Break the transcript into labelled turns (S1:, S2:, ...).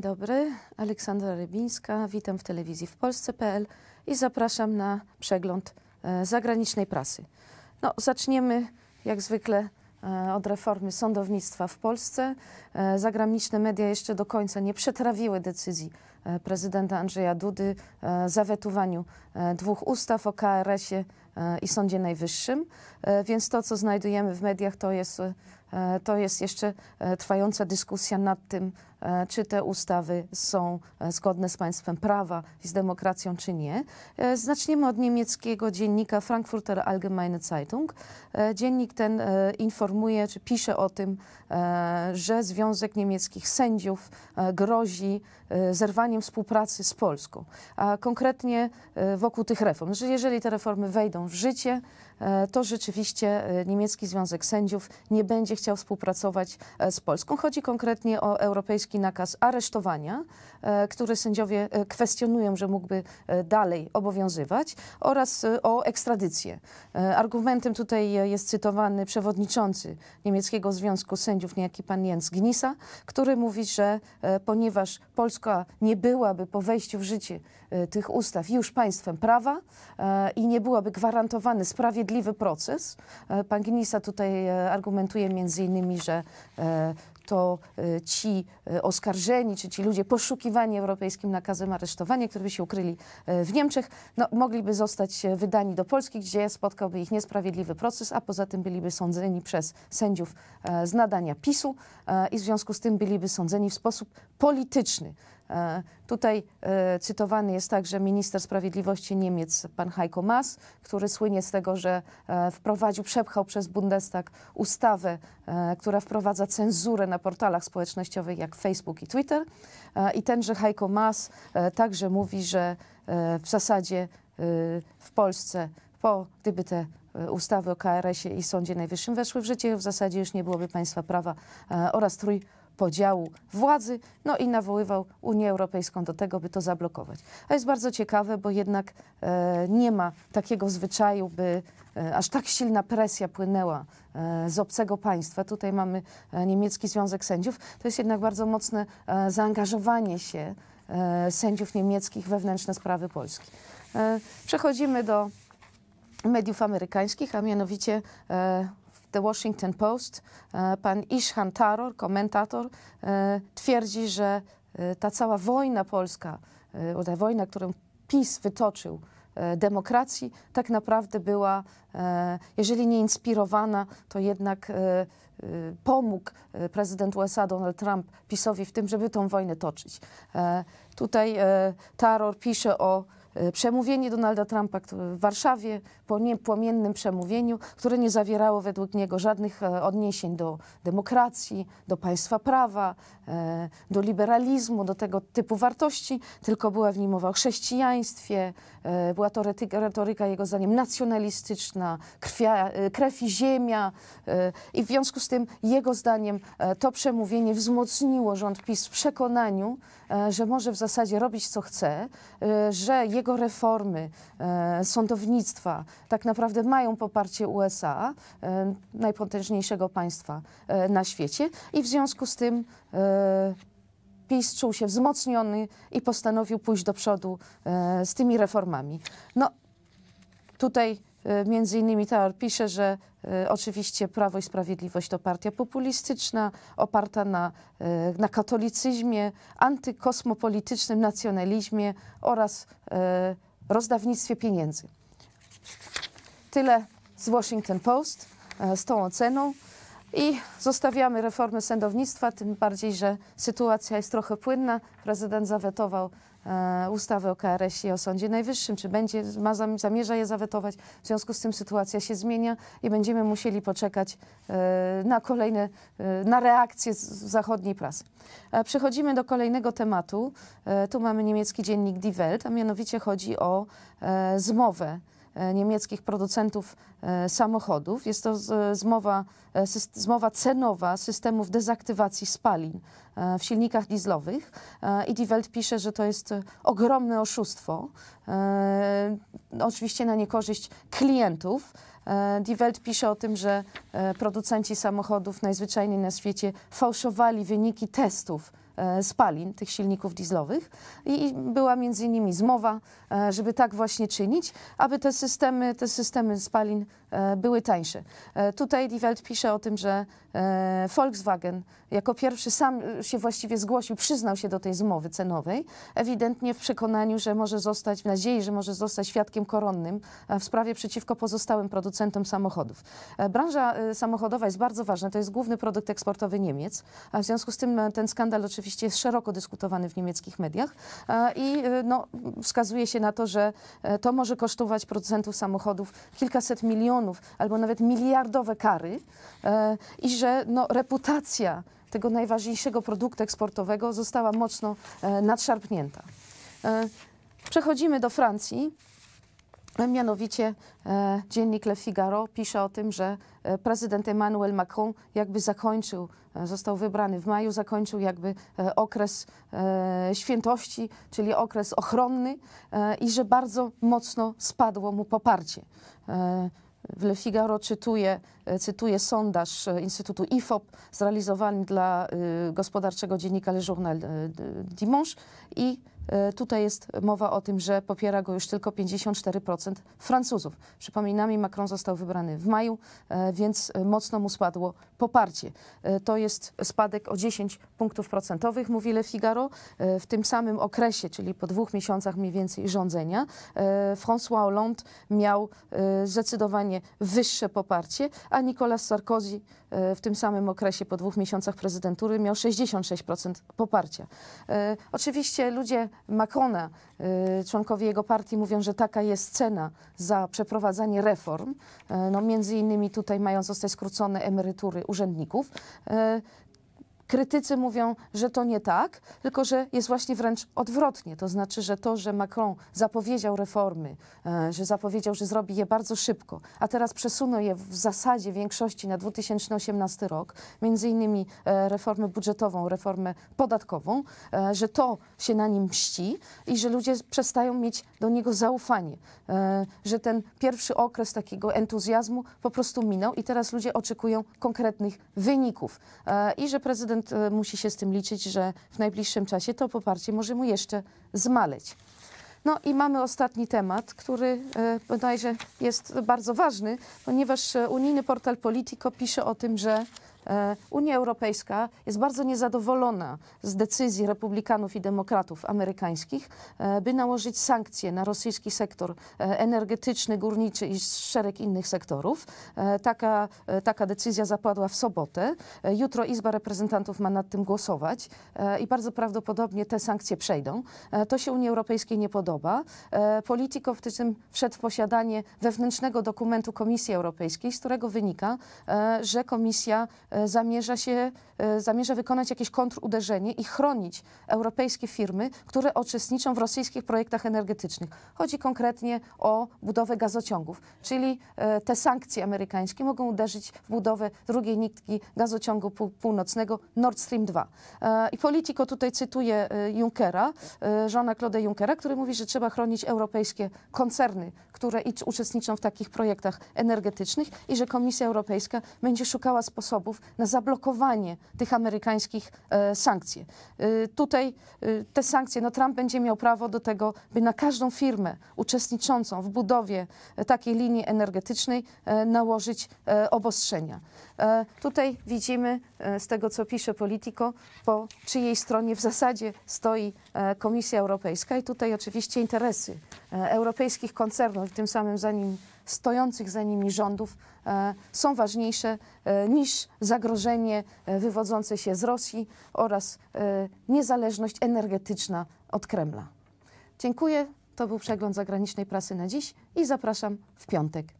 S1: Dzień dobry, Aleksandra Rybińska, witam w telewizji w Polsce.pl i zapraszam na przegląd e, zagranicznej prasy. No, zaczniemy jak zwykle e, od reformy sądownictwa w Polsce. E, zagraniczne media jeszcze do końca nie przetrawiły decyzji E, prezydenta Andrzeja Dudy e, zawetowaniu e, dwóch ustaw o KRS-ie i Sądzie Najwyższym. Więc to, co znajdujemy w mediach, to jest, to jest jeszcze trwająca dyskusja nad tym, czy te ustawy są zgodne z państwem prawa i z demokracją, czy nie. Zaczniemy od niemieckiego dziennika Frankfurter Allgemeine Zeitung. Dziennik ten informuje, czy pisze o tym, że Związek Niemieckich Sędziów grozi zerwaniem nawiązaniem współpracy z Polską, a konkretnie e, wokół tych reform. Że jeżeli te reformy wejdą w życie, e, to rzeczywiście e, niemiecki Związek Sędziów nie będzie chciał współpracować z Polską. Chodzi konkretnie o europejski nakaz aresztowania, który sędziowie kwestionują, że mógłby dalej obowiązywać, oraz o ekstradycję. Argumentem tutaj jest cytowany przewodniczący niemieckiego Związku Sędziów, niejaki pan Jens Gnisa, który mówi, że ponieważ Polska nie byłaby po wejściu w życie e, tych ustaw już państwem prawa e, i nie byłaby gwarantowany sprawiedliwy proces. E, pan Gnisa tutaj argumentuje między innymi, że to ci oskarżeni, czy ci ludzie poszukiwani europejskim nakazem aresztowania, którzy by się ukryli w Niemczech, no, mogliby zostać wydani do Polski, gdzie spotkałby ich niesprawiedliwy proces, a poza tym byliby sądzeni przez sędziów z nadania PiSu i w związku z tym byliby sądzeni w sposób polityczny. E, tutaj e, cytowany jest także minister sprawiedliwości Niemiec, pan Heiko Maas, który słynie z tego, że e, wprowadził, przepchał przez Bundestag ustawę, która wprowadza cenzurę na portalach społecznościowych jak Facebook i Twitter. I tenże Heiko Maas także mówi, że w zasadzie w Polsce po, gdyby te ustawy o KRS-ie i Sądzie Najwyższym weszły w życie, w zasadzie już nie byłoby państwa prawa oraz trój podziału władzy, no i nawoływał Unię Europejską do tego, by to zablokować. A jest bardzo ciekawe, bo jednak e, nie ma takiego zwyczaju, by e, aż tak silna presja płynęła e, z obcego państwa. Tutaj mamy e, niemiecki Związek Sędziów. To jest jednak bardzo mocne e, zaangażowanie się e, sędziów niemieckich wewnętrzne sprawy Polski. Przechodzimy do mediów amerykańskich, a mianowicie The Washington Post e, pan Ishan Taror, komentator, e, twierdzi, że e, ta cała wojna polska, ta wojna, którą PiS wytoczył demokracji, tak naprawdę była, jeżeli nie inspirowana, to jednak pomógł prezydent USA Donald Trump PiSowi w tym, żeby tą wojnę toczyć. Tutaj Taror pisze o E, przemówienie Donalda Trumpa w Warszawie po płomiennym przemówieniu, które nie zawierało według niego żadnych e, odniesień do demokracji, do państwa prawa, e, do liberalizmu, do tego typu wartości, tylko była w nim mowa o chrześcijaństwie, była to retoryka jego zdaniem nacjonalistyczna, krwia, krew i ziemia i w związku z tym jego zdaniem to przemówienie wzmocniło rząd PiS w przekonaniu, że może w zasadzie robić co chce, że jego dlatego reformy e, sądownictwa tak naprawdę mają poparcie USA, e, najpotężniejszego państwa e, na świecie i w związku z tym PiS czuł się wzmocniony i postanowił pójść do przodu z tymi reformami. No, tutaj Między innymi Taor pisze, że e, oczywiście Prawo i Sprawiedliwość to partia populistyczna, oparta na, e, na katolicyzmie, antykosmopolitycznym nacjonalizmie oraz e, rozdawnictwie pieniędzy. Tyle z Washington Post z tą oceną. I zostawiamy reformę sądownictwa, tym bardziej, że sytuacja jest trochę płynna. Prezydent zawetował E, ustawy o KRS i o Sądzie Najwyższym, czy będzie, ma, zamierza je zawetować. W związku z tym sytuacja się zmienia i będziemy musieli poczekać e, na kolejne, e, na reakcję zachodniej prasy. Przechodzimy do kolejnego tematu. Tu mamy niemiecki dziennik Die Welt, a mianowicie chodzi o zmowę E, niemieckich producentów e, samochodów. Jest to e, zmowa, zmowa cenowa systemów dezaktywacji spalin w silnikach dieslowych. I Die Welt pisze, że to jest ogromne oszustwo, oczywiście na niekorzyść klientów. Die Welt pisze o tym, że producenci samochodów najzwyczajniej na świecie fałszowali wyniki testów E, spalin, tych silników dieslowych i była między innymi zmowa, e, żeby tak właśnie czynić, aby te systemy, te systemy spalin e, były tańsze. Tutaj Die Welt pisze o tym, że Volkswagen jako pierwszy sam się właściwie zgłosił, przyznał się do tej zmowy cenowej, ewidentnie w przekonaniu, że może zostać, w nadziei, że może zostać świadkiem koronnym w sprawie przeciwko pozostałym producentom samochodów. Branża samochodowa jest bardzo ważna, to jest główny produkt eksportowy Niemiec, a w związku z tym ten skandal oczywiście oczywiście jest szeroko dyskutowany w niemieckich mediach e, i e, no, wskazuje się na to, że e, to może kosztować producentów samochodów kilkaset milionów albo nawet miliardowe kary i że no, reputacja tego najważniejszego produktu eksportowego została mocno nadszarpnięta. Przechodzimy do Francji. No, mianowicie e, dziennik Le Figaro pisze o tym, że e, prezydent Emmanuel Macron jakby zakończył, e, został wybrany w maju, zakończył jakby okres świętości, czyli okres ochronny i że bardzo mocno spadło mu poparcie. W Le Figaro czytuje, cytuję sondaż Instytutu IFOP zrealizowany dla gospodarczego dziennika Le Journal Dimanche i E, tutaj jest mowa o tym, że popiera go już tylko 54% Francuzów. Przypominam, Macron został wybrany w maju, e, więc e, mocno mu spadło poparcie. To jest spadek o 10 punktów procentowych, mówi Le Figaro. W tym samym okresie, czyli po dwóch miesiącach mniej więcej rządzenia, François Hollande miał zdecydowanie wyższe poparcie, a Nicolas Sarkozy w tym samym okresie, po dwóch miesiącach prezydentury, miał 66% poparcia. Oczywiście ludzie Macrona. Y, członkowie jego partii mówią, że taka jest cena za przeprowadzanie reform. Y, no, między innymi tutaj mają zostać skrócone emerytury urzędników. Y, Krytycy mówią, że to nie tak, tylko że jest właśnie wręcz odwrotnie. To znaczy, że to, że Macron zapowiedział reformy, e, że zapowiedział, że zrobi je bardzo szybko, a teraz przesunął je w zasadzie większości na 2018 rok, między innymi e, reformę budżetową, reformę podatkową, e, że to się na nim mści i że ludzie przestają mieć do niego zaufanie, że ten pierwszy okres takiego entuzjazmu po prostu minął i teraz ludzie oczekują konkretnych wyników i że prezydent prezydent e, musi się z tym liczyć, że w najbliższym czasie to poparcie może mu jeszcze zmaleć. No i mamy ostatni temat, który e, bodajże jest bardzo ważny, ponieważ e, unijny portal Politico pisze o tym, że E, Unia Europejska jest bardzo niezadowolona z decyzji republikanów i demokratów amerykańskich, e, by nałożyć sankcje na rosyjski sektor e, energetyczny, górniczy i szereg innych sektorów. Taka, taka decyzja zapadła w sobotę. Jutro Izba Reprezentantów ma nad tym głosować i bardzo prawdopodobnie te sankcje przejdą. To się Unii Europejskiej nie podoba. Politico w tym wszedł w posiadanie wewnętrznego dokumentu Komisji Europejskiej, z którego wynika, że Komisja E, zamierza się, e, zamierza wykonać jakieś kontruderzenie i chronić europejskie firmy, które uczestniczą w rosyjskich projektach energetycznych. Chodzi konkretnie o budowę gazociągów, czyli e, te sankcje amerykańskie mogą uderzyć w budowę drugiej nitki gazociągu północnego Nord Stream 2. I Politico tutaj cytuje Junckera, żona Claude Junckera, który mówi, że trzeba chronić europejskie koncerny, które uczestniczą w takich projektach energetycznych i że Komisja Europejska będzie szukała sposobów, na zablokowanie tych amerykańskich e, sankcji. E, tutaj e, te sankcje, no Trump będzie miał prawo do tego, by na każdą firmę uczestniczącą w budowie takiej linii energetycznej nałożyć obostrzenia. Tutaj widzimy z tego, co pisze Politico, po czyjej stronie w zasadzie stoi Komisja Europejska i tutaj oczywiście interesy europejskich koncernów, tym samym zanim stojących za nimi rządów e, są ważniejsze e, niż zagrożenie e, wywodzące się z Rosji oraz niezależność energetyczna od Kremla. Dziękuję. To był przegląd zagranicznej prasy na dziś i zapraszam w piątek.